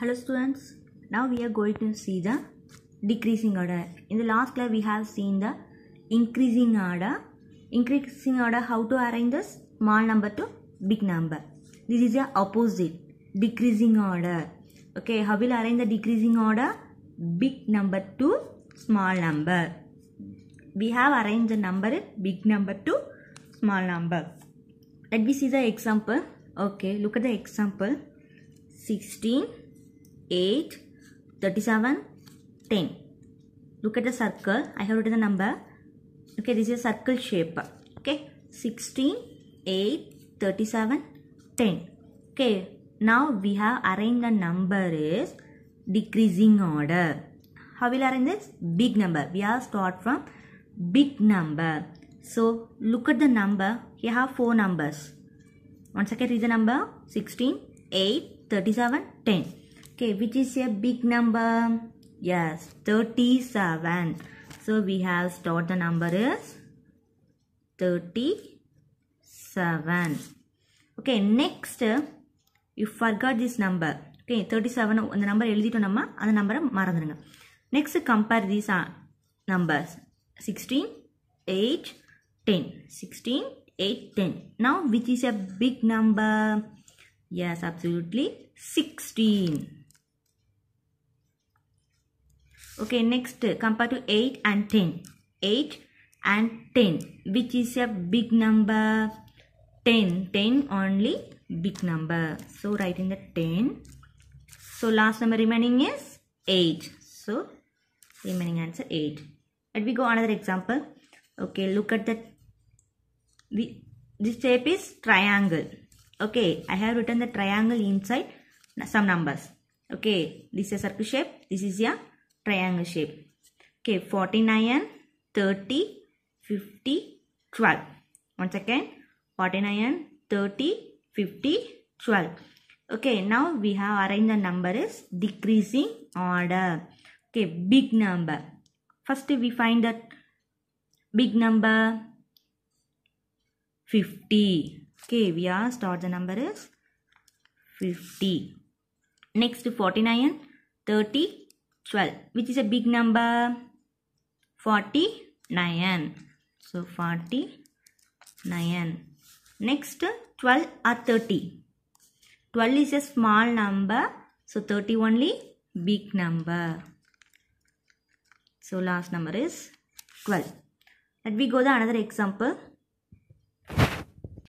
hello students now we are going to see the decreasing order in the last class we have seen the increasing order increasing order how to arrange the small number to big number this is the opposite decreasing order okay how will arrange the decreasing order big number to small number we have arranged the number big number to small number let me see the example okay look at the example 16 8, 37, 10. Look at the circle. I have written the number. Okay, this is a circle shape. Okay, 16, 8, 37, 10. Okay, now we have arranged the number is decreasing order. How will arrange this? Big number. We are start from big number. So look at the number. Here have four numbers. Once again read the number 16, 8, 37, 10 okay which is a big number yes 37 so we have stored the number is 37 okay next you forgot this number okay 37 அந்த number எழுதிட்டோம் நம்ம அந்த நம்பரை மறந்துடுங்க next compare these numbers 16 8 10 16 8 10 now which is a big number yes absolutely 16 Okay, next compare to 8 and 10. 8 and 10. Which is a big number? 10. 10 only big number. So write in the 10. So last number remaining is 8. So remaining answer 8. Let me go another example. Okay, look at the we, this shape is triangle. Okay, I have written the triangle inside some numbers. Okay, this is a circle shape. This is a triangle shape. Okay, 49, 30, 50, 12. Once again, 49, 30, 50, 12. Okay, now we have arranged the numbers decreasing order. Okay, big number. First we find that big number 50. Okay, we are start the number is 50. Next 49, 30, 12 which is a big number 49 so 49 next 12 or 30 12 is a small number so 30 only big number so last number is 12 let me go the another example